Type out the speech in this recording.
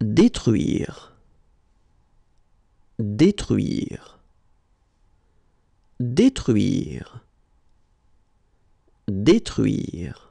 détruire, détruire, détruire, détruire.